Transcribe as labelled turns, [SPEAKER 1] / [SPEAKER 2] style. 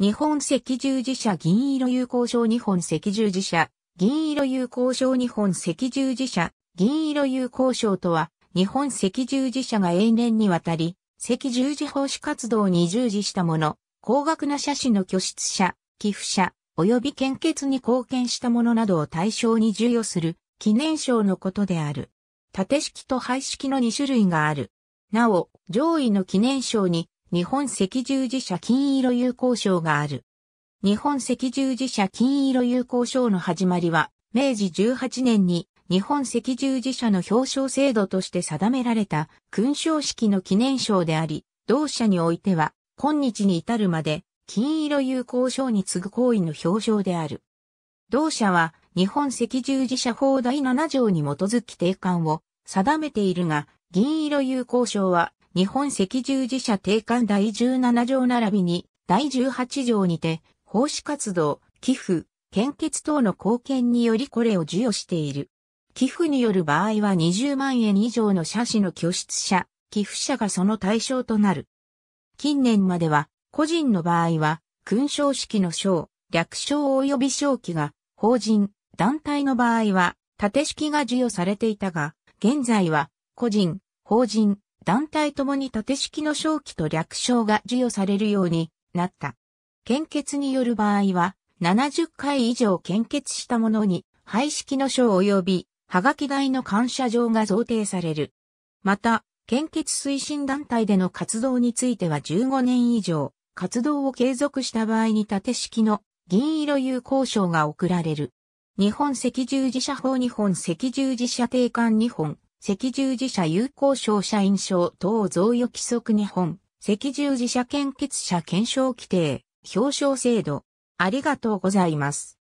[SPEAKER 1] 日本赤十字社銀色友好賞日本赤十字社銀色友好賞日本赤十字社銀色友好賞とは日本赤十字社が永年にわたり赤十字奉仕活動に従事した者、高額な写真の拠出者、寄付者、及び献血に貢献した者などを対象に授与する記念賞のことである。縦式と廃式の2種類がある。なお、上位の記念賞に日本赤十字社金色友好賞がある。日本赤十字社金色友好賞の始まりは、明治18年に日本赤十字社の表彰制度として定められた勲章式の記念賞であり、同社においては、今日に至るまで、金色友好賞に次ぐ行為の表彰である。同社は、日本赤十字社法第7条に基づき定款を定めているが、銀色友好賞は日本赤十字社定款第17条並びに、第18条にて、奉仕活動、寄付、献血等の貢献によりこれを授与している。寄付による場合は20万円以上の社資の拠出者、寄付者がその対象となる。近年までは、個人の場合は、勲章式の章、略章及び章記が、法人、団体の場合は、縦式が授与されていたが、現在は、個人、法人、団体ともに縦式の正規と略称が授与されるようになった。献血による場合は、70回以上献血した者に、廃式の賞及び、はがき代の感謝状が贈呈される。また、献血推進団体での活動については15年以上、活動を継続した場合に縦式の銀色有効賞が贈られる。日本赤十字社法日本赤十字社定款日本赤十字社有効賞社員賞等贈与規則日本、赤十字社献血者検証規定、表彰制度。ありがとうございます。